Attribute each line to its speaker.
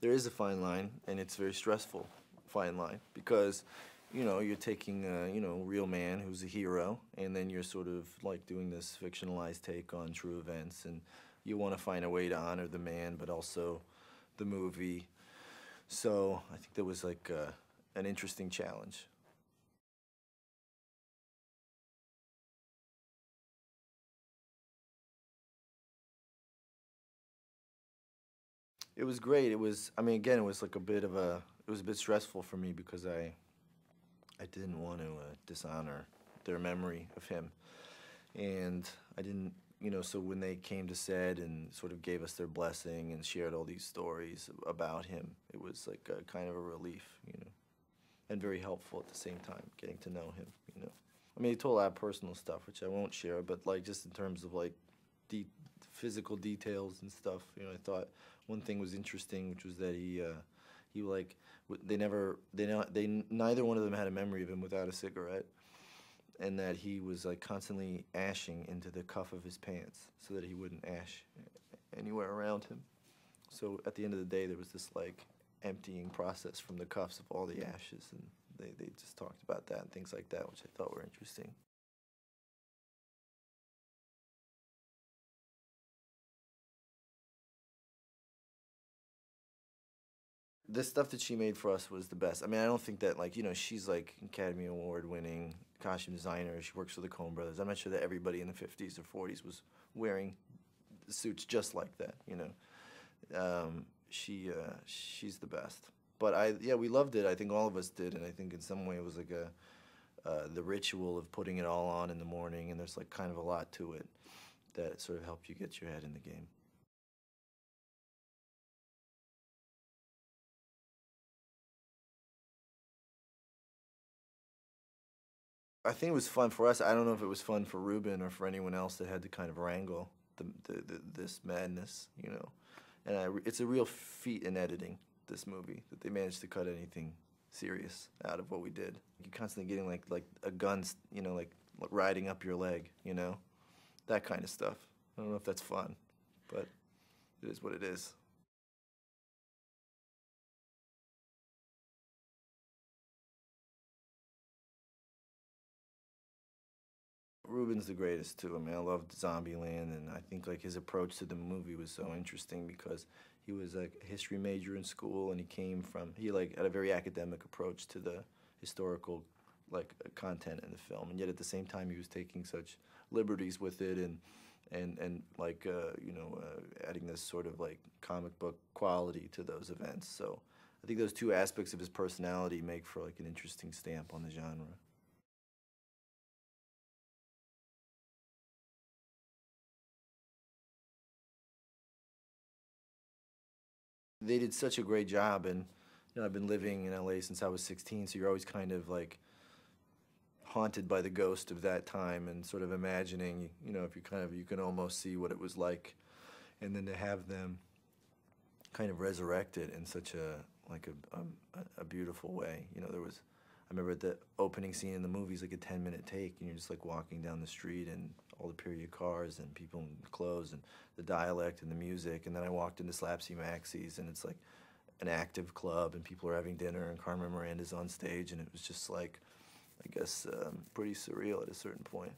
Speaker 1: there is a fine line, and it's very stressful fine line because you know you're
Speaker 2: taking a you know real man who's a hero, and then you're sort of like doing this fictionalized take on true events, and you want to find a way to honor the man, but also the movie.
Speaker 1: So I think that was like a, uh, an interesting challenge. It was great. It
Speaker 2: was. I mean, again, it was like a bit of a. It was a bit stressful for me because I. I didn't want to uh, dishonor their memory of him, and I didn't. You know, so when they came to SED and sort of gave us their blessing and shared all these stories about him, it was like a kind of a relief, you know, and very helpful at the same time, getting to know him, you know. I mean, he told a lot of personal stuff, which I won't share, but like just in terms of like deep physical details and stuff. You know, I thought one thing was interesting, which was that he uh, he like they never they not they neither one of them had a memory of him without a cigarette, and that he was like constantly ashing into the cuff of his pants so that he wouldn't ash anywhere around him. So at the end of the day, there was this like emptying process from the cuffs of all the ashes and. They, they just talked about that
Speaker 1: and things like that, which I thought were interesting. the stuff that she made for us was the best. I mean, I don't think that like you know she's like Academy
Speaker 2: Award winning costume designer. She works for the Coen Brothers. I'm not sure that everybody in the 50s or 40s was wearing suits just like that. You know, um, she uh, she's the best. But I yeah we loved it. I think all of us did, and I think in some way it was like a uh, the ritual of putting it all on in the morning, and there's like kind of a lot to it
Speaker 1: that sort of helped you get your head in the game. I think it was fun for us. I don't know if it was fun for Ruben or for anyone else that had to kind of
Speaker 2: wrangle the, the, the this madness, you know. And I, it's a real feat in editing this movie that they managed to cut anything serious out of what we did. You're constantly getting like like a gun, you know, like riding up your leg, you know, that kind of stuff.
Speaker 1: I don't know if that's fun, but it is what it is. Ruben's the greatest too. I mean, I loved Zombieland,
Speaker 2: and I think like his approach to the movie was so interesting because he was like a history major in school, and he came from he like had a very academic approach to the historical like uh, content in the film, and yet at the same time he was taking such liberties with it, and and and like uh, you know uh, adding this sort of like comic book quality to those events. So I think those two aspects of his personality make for like an interesting stamp on the genre. they did such a great job, and you know, I've been living in LA since I was 16, so you're always kind of like haunted by the ghost of that time and sort of imagining, you know, if you kind of you can almost see what it was like, and then to have them kind of resurrect it in such a like a, um, a, a beautiful way. You know, there was I remember the opening scene in the movie is like a 10 minute take, and you're just like walking down the street and all the period cars and people in clothes and the dialect and the music. And then I walked into Slapsy Maxie's, and it's like an active club, and people are having dinner, and Carmen Miranda's on stage, and it was just like, I guess, um, pretty surreal at a certain point.